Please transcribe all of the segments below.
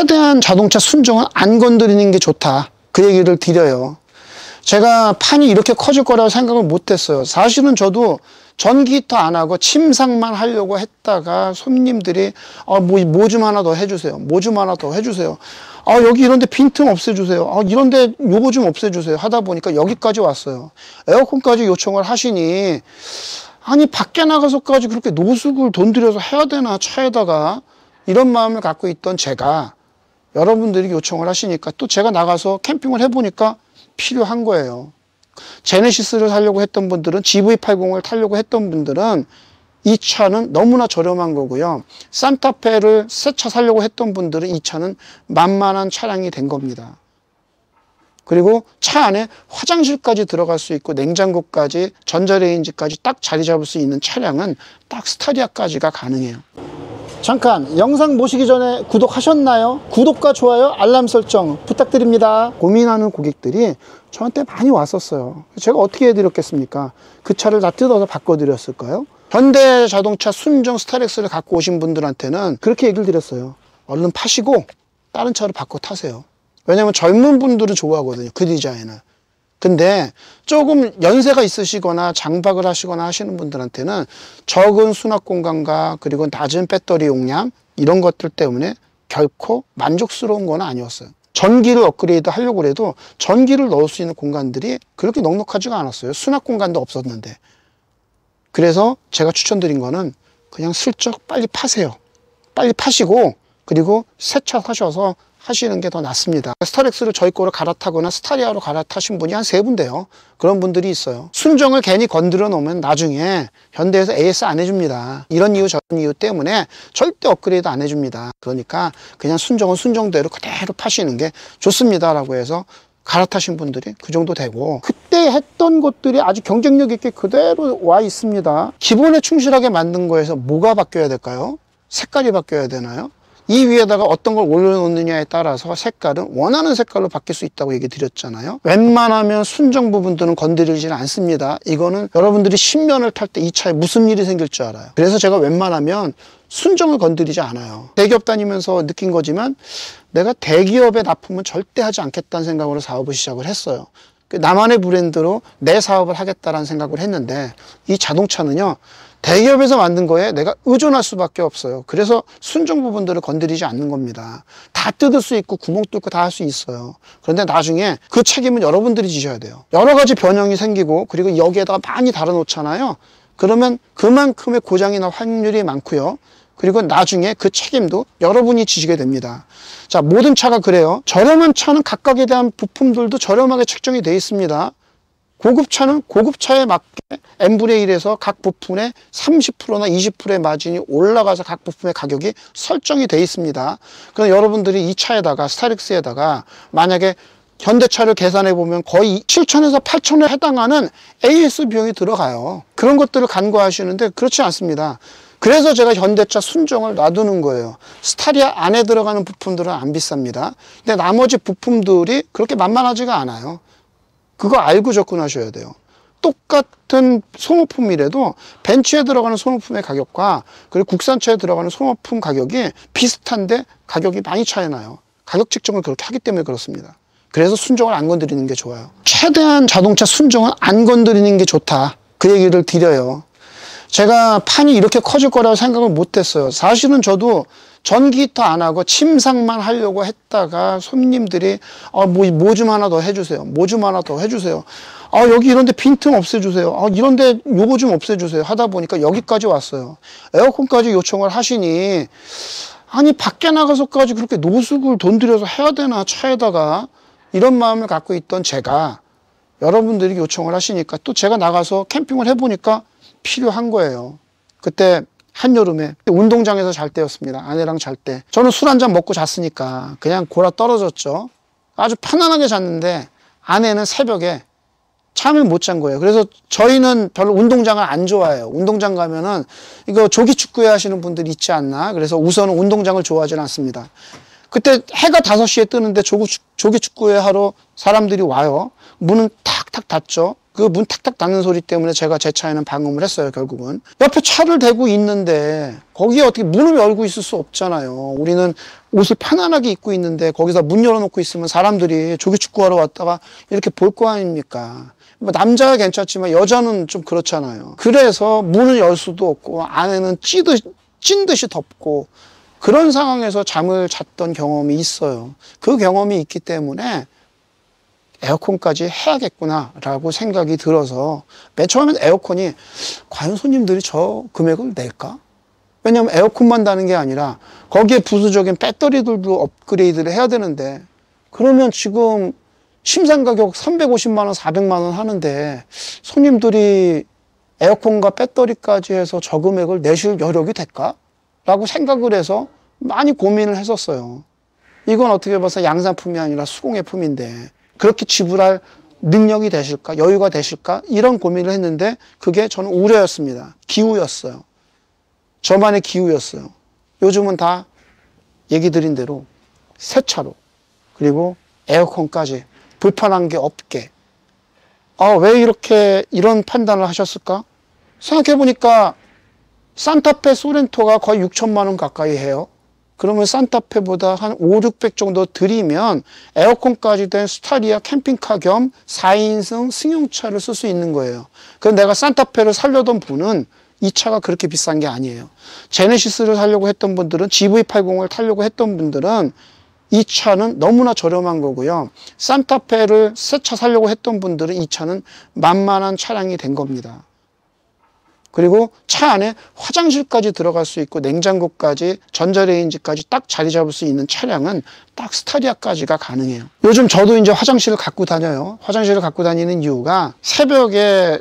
최대한 자동차 순정은 안 건드리는 게 좋다. 그 얘기를 드려요. 제가 판이 이렇게 커질 거라고 생각을 못 했어요. 사실은 저도 전기히터 안 하고 침상만 하려고 했다가 손님들이 아, 뭐, 뭐 좀 하나 더 해주세요. 뭐 좀 하나 더 해주세요. 아, 여기 이런데 빈틈 없애주세요. 아, 이런데 요거 좀 없애주세요. 하다 보니까 여기까지 왔어요. 에어컨까지 요청을 하시니 아니 밖에 나가서까지 그렇게 노숙을 돈 들여서 해야 되나 차에다가 이런 마음을 갖고 있던 제가 여러분들이 요청을 하시니까 또 제가 나가서 캠핑을 해보니까 필요한 거예요. 제네시스를 살려고 했던 분들은 GV80을 타려고 했던 분들은 이 차는 너무나 저렴한 거고요. 산타페를 새차 살려고 했던 분들은 이 차는 만만한 차량이 된 겁니다. 그리고 차 안에 화장실까지 들어갈 수 있고 냉장고까지 전자레인지까지 딱 자리 잡을 수 있는 차량은 딱스타디아까지가 가능해요. 잠깐 영상 보시기 전에 구독하셨나요? 구독과 좋아요 알람 설정 부탁드립니다 고민하는 고객들이 저한테 많이 왔었어요 제가 어떻게 해드렸겠습니까? 그 차를 다 뜯어서 바꿔드렸을까요? 현대자동차 순정 스타렉스를 갖고 오신 분들한테는 그렇게 얘기를 드렸어요 얼른 파시고 다른 차로 바꿔 타세요 왜냐면 젊은 분들은 좋아하거든요 그 디자인을 근데 조금 연세가 있으시거나 장박을 하시거나 하시는 분들한테는 적은 수납 공간과 그리고 낮은 배터리 용량 이런 것들 때문에 결코 만족스러운 건 아니었어요. 전기를 업그레이드 하려고 해도 전기를 넣을 수 있는 공간들이 그렇게 넉넉하지가 않았어요. 수납 공간도 없었는데. 그래서 제가 추천드린 거는 그냥 슬쩍 빨리 파세요. 빨리 파시고 그리고 세차하셔서 하시는 게 더 낫습니다 스타렉스를 저희 거를 갈아타거나 스타리아로 갈아타신 분이 한 세 분돼요 그런 분들이 있어요 순정을 괜히 건드려 놓으면 나중에 현대에서 AS 안 해줍니다 이런 이유 저런 이유 때문에 절대 업그레이드 안 해줍니다 그러니까 그냥 순정은 순정대로 그대로 파시는 게 좋습니다 라고 해서 갈아타신 분들이 그 정도 되고 그때 했던 것들이 아주 경쟁력 있게 그대로 와 있습니다 기본에 충실하게 만든 거에서 뭐가 바뀌어야 될까요? 색깔이 바뀌어야 되나요? 이 위에다가 어떤 걸 올려놓느냐에 따라서 색깔은 원하는 색깔로 바뀔 수 있다고 얘기 드렸잖아요 웬만하면 순정 부분들은 건드리지 않습니다 이거는 여러분들이 신면을 탈 때 이 차에 무슨 일이 생길 줄 알아요 그래서 제가 웬만하면 순정을 건드리지 않아요 대기업 다니면서 느낀 거지만 내가 대기업에 납품은 절대 하지 않겠다는 생각으로 사업을 시작을 했어요 그 나만의 브랜드로 내 사업을 하겠다라는 생각을 했는데 이 자동차는요 대기업에서 만든 거에 내가 의존할 수밖에 없어요 그래서 순정 부분들을 건드리지 않는 겁니다 다 뜯을 수 있고 구멍 뚫고 다 할 수 있어요 그런데 나중에 그 책임은 여러분들이 지셔야 돼요 여러 가지 변형이 생기고 그리고 여기에다가 많이 달아놓잖아요 그러면 그만큼의 고장이나 확률이 많고요 그리고 나중에 그 책임도 여러분이 지시게 됩니다. 자 모든 차가 그래요. 저렴한 차는 각각에 대한 부품들도 저렴하게 책정이 되어 있습니다. 고급차는 고급차에 맞게 n분의 1에서 각 부품의 30%나 20%의 마진이 올라가서 각 부품의 가격이 설정이 돼 있습니다. 그럼 여러분들이 이 차에다가 스타렉스에다가 만약에 현대차를 계산해 보면 거의 7천에서 8천에 해당하는 AS 비용이 들어가요. 그런 것들을 간과하시는데 그렇지 않습니다. 그래서 제가 현대차 순정을 놔두는 거예요. 스타리아 안에 들어가는 부품들은 안 비쌉니다. 근데 나머지 부품들이 그렇게 만만하지가 않아요. 그거 알고 접근하셔야 돼요. 똑같은 소모품이라도 벤츠에 들어가는 소모품의 가격과 그리고 국산차에 들어가는 소모품 가격이 비슷한데 가격이 많이 차이나요. 가격 측정을 그렇게 하기 때문에 그렇습니다. 그래서 순정을 안 건드리는 게 좋아요. 최대한 자동차 순정은 안 건드리는 게 좋다. 그 얘기를 드려요. 제가 판이 이렇게 커질 거라고 생각을 못했어요. 사실은 저도 전기타안 하고 침상만 하려고 했다가 손님들이 아, 뭐, 뭐 좀 하나 더 해주세요. 뭐 좀 하나 더 해주세요. 아, 여기 이런데 빈틈 없애주세요. 아, 이런데 요거 좀 없애주세요. 하다 보니까 여기까지 왔어요. 에어컨까지 요청을 하시니 아니 밖에 나가서까지 그렇게 노숙을 돈 들여서 해야 되나 차에다가 이런 마음을 갖고 있던 제가 여러분들이 요청을 하시니까 또 제가 나가서 캠핑을 해보니까 필요한 거예요. 그때 한여름에 운동장에서 잘 때였습니다. 아내랑 잘 때. 저는 술 한 잔 먹고 잤으니까 그냥 골아 떨어졌죠. 아주 편안하게 잤는데 아내는 새벽에 잠을 못 잔 거예요. 그래서 저희는 별로 운동장을 안 좋아해요. 운동장 가면은 이거 조기 축구회 하시는 분들 있지 않나. 그래서 우선은 운동장을 좋아하진 않습니다. 그때 해가 다섯 시에 뜨는데 조기 축구회 하러 사람들이 와요. 문은 탁탁 닫죠. 그 문 탁탁 닫는 소리 때문에 제가 제 차에는 방음을 했어요, 결국은. 옆에 차를 대고 있는데 거기에 어떻게 문을 열고 있을 수 없잖아요. 우리는 옷을 편안하게 입고 있는데 거기서 문 열어놓고 있으면 사람들이 조기 축구하러 왔다가 이렇게 볼 거 아닙니까? 뭐남자가 괜찮지만 여자는 좀 그렇잖아요. 그래서 문을 열 수도 없고 안에는 찌듯, 찐 듯이 덥고 그런 상황에서 잠을 잤던 경험이 있어요. 그 경험이 있기 때문에 에어컨까지 해야겠구나라고 생각이 들어서 맨 처음엔 에어컨이 과연 손님들이 저 금액을 낼까? 왜냐하면 에어컨만 다는 게 아니라 거기에 부수적인 배터리들도 업그레이드를 해야 되는데 그러면 지금 심상 가격 350만 원, 400만 원 하는데 손님들이 에어컨과 배터리까지 해서 저 금액을 내실 여력이 될까? 라고 생각을 해서 많이 고민을 했었어요. 이건 어떻게 봐서 양산품이 아니라 수공예품인데 그렇게 지불할 능력이 되실까? 여유가 되실까? 이런 고민을 했는데 그게 저는 우려였습니다. 기우였어요. 저만의 기우였어요. 요즘은 다 얘기 드린 대로 새차로 그리고 에어컨까지 불편한 게 없게 아, 왜 이렇게 이런 판단을 하셨을까? 생각해보니까 산타페 소렌토가 거의 6천만 원 가까이 해요. 그러면 산타페보다 한 5, 600 정도 드리면 에어컨까지 된 스타리아 캠핑카 겸 4인승 승용차를 쓸 수 있는 거예요. 그럼 내가 산타페를 살려던 분은 이 차가 그렇게 비싼 게 아니에요. 제네시스를 살려고 했던 분들은 GV80을 타려고 했던 분들은 이 차는 너무나 저렴한 거고요. 산타페를 새 차 살려고 했던 분들은 이 차는 만만한 차량이 된 겁니다. 그리고 차 안에 화장실까지 들어갈 수 있고 냉장고까지 전자레인지까지 딱 자리 잡을 수 있는 차량은 딱 스타리아까지가 가능해요 요즘 저도 이제 화장실을 갖고 다녀요 화장실을 갖고 다니는 이유가 새벽에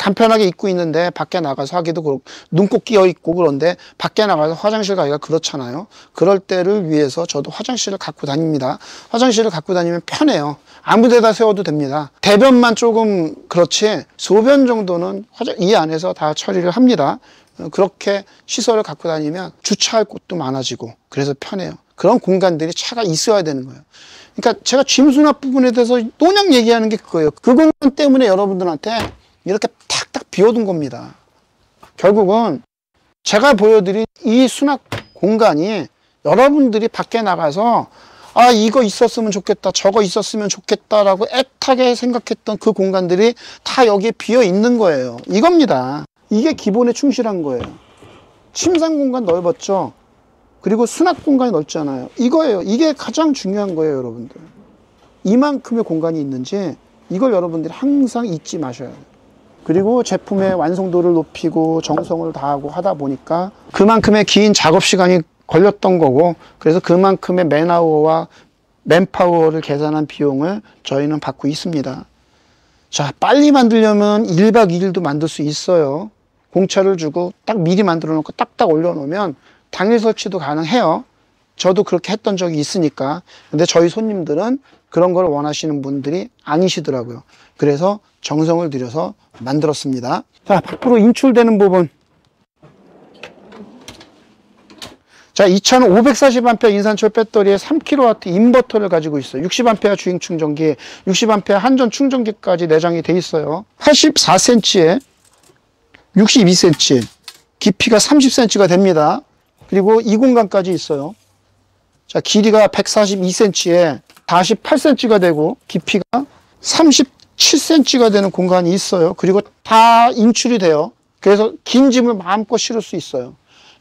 간편하게 입고 있는데 밖에 나가서 하기도 그렇고 눈꼭 끼어 있고 그런데 밖에 나가서 화장실 가기가 그렇잖아요 그럴 때를 위해서 저도 화장실을 갖고 다닙니다 화장실을 갖고 다니면 편해요 아무 데다 세워도 됩니다 대변만 조금 그렇지 소변 정도는 화장 이 안에서 다 처리를 합니다 어, 그렇게 시설을 갖고 다니면 주차할 곳도 많아지고 그래서 편해요 그런 공간들이 차가 있어야 되는 거예요 그러니까 제가 짐 수납 부분에 대해서 또냥 얘기하는 게 그거예요 그 공간 때문에 여러분들한테 이렇게 탁탁 비워둔 겁니다. 결국은 제가 보여드린 이 수납 공간이 여러분들이 밖에 나가서 아 이거 있었으면 좋겠다 저거 있었으면 좋겠다라고 애타게 생각했던 그 공간들이 다 여기에 비어 있는 거예요 이겁니다 이게 기본에 충실한 거예요 침상 공간 넓었죠 그리고 수납 공간이 넓잖아요 이거예요 이게 가장 중요한 거예요 여러분들 이만큼의 공간이 있는지 이걸 여러분들이 항상 잊지 마셔야 돼요 그리고 제품의 완성도를 높이고 정성을 다하고 하다 보니까 그만큼의 긴 작업 시간이 걸렸던 거고 그래서 그만큼의 맨아워와 맨파워를 계산한 비용을 저희는 받고 있습니다. 자 빨리 만들려면 1박 2일도 만들 수 있어요. 공차를 주고 딱 미리 만들어 놓고 딱딱 올려놓으면 당일 설치도 가능해요. 저도 그렇게 했던 적이 있으니까 근데 저희 손님들은 그런 걸 원하시는 분들이 아니시더라고요. 그래서 정성을 들여서 만들었습니다. 자, 밖으로 인출되는 부분. 자, 2540A 인산철 배터리에 3kW 인버터를 가지고 있어요. 60A 주행 충전기, 60A 한전 충전기까지 내장이 돼 있어요. 84cm에 62cm, 깊이가 30cm가 됩니다. 그리고 이 공간까지 있어요. 자, 길이가 142cm에 48cm가 되고 깊이가 37cm가 되는 공간이 있어요. 그리고 다 인출이 돼요. 그래서 긴 짐을 마음껏 실을 수 있어요.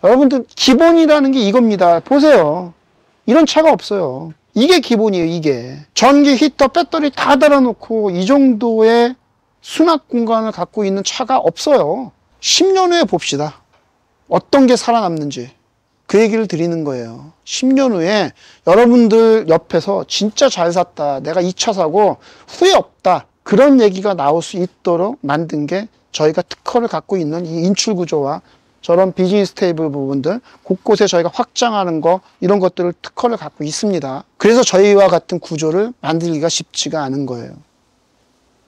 여러분들 기본이라는 게 이겁니다. 보세요. 이런 차가 없어요. 이게 기본이에요, 이게. 전기, 히터, 배터리 다 달아놓고 이 정도의 수납 공간을 갖고 있는 차가 없어요. 10년 후에 봅시다. 어떤 게 살아남는지. 그 얘기를 드리는 거예요. 10년 후에 여러분들 옆에서 진짜 잘 샀다. 내가 2차 사고 후회 없다. 그런 얘기가 나올 수 있도록 만든 게 저희가 특허를 갖고 있는 이 인출 구조와 저런 비즈니스 테이블 부분들 곳곳에 저희가 확장하는 거 이런 것들을 특허를 갖고 있습니다. 그래서 저희와 같은 구조를 만들기가 쉽지가 않은 거예요.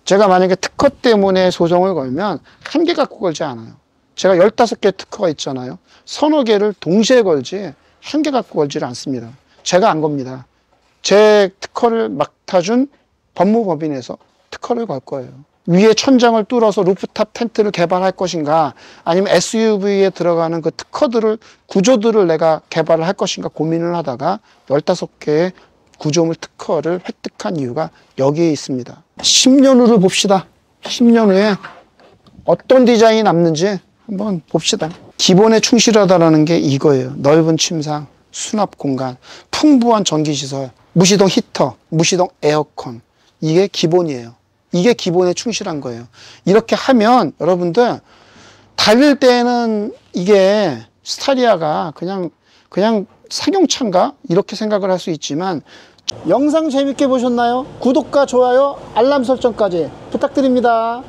제가 만약에 특허 때문에 소송을 걸면 한 개 갖고 걸지 않아요. 제가 15개 특허가 있잖아요. 서너 개를 동시에 걸지 한 개 갖고 걸지를 않습니다. 제가 안 겁니다. 제 특허를 맡아준 법무법인에서 특허를 걸 거예요. 위에 천장을 뚫어서 루프탑 텐트를 개발할 것인가 아니면 SUV에 들어가는 그 특허들을 구조들을 내가 개발을 할 것인가 고민을 하다가 15개의 구조물 특허를 획득한 이유가 여기에 있습니다. 10년 후를 봅시다. 10년 후에 어떤 디자인이 남는지 한번 봅시다. 기본에 충실하다라는 게 이거예요. 넓은 침상, 수납 공간, 풍부한 전기시설, 무시동 히터, 무시동 에어컨. 이게 기본이에요. 이게 기본에 충실한 거예요. 이렇게 하면 여러분들 달릴 때는 이게 스타리아가 그냥 그냥 상용차인가 이렇게 생각을 할 수 있지만 영상 재밌게 보셨나요? 구독과 좋아요, 알람 설정까지 부탁드립니다.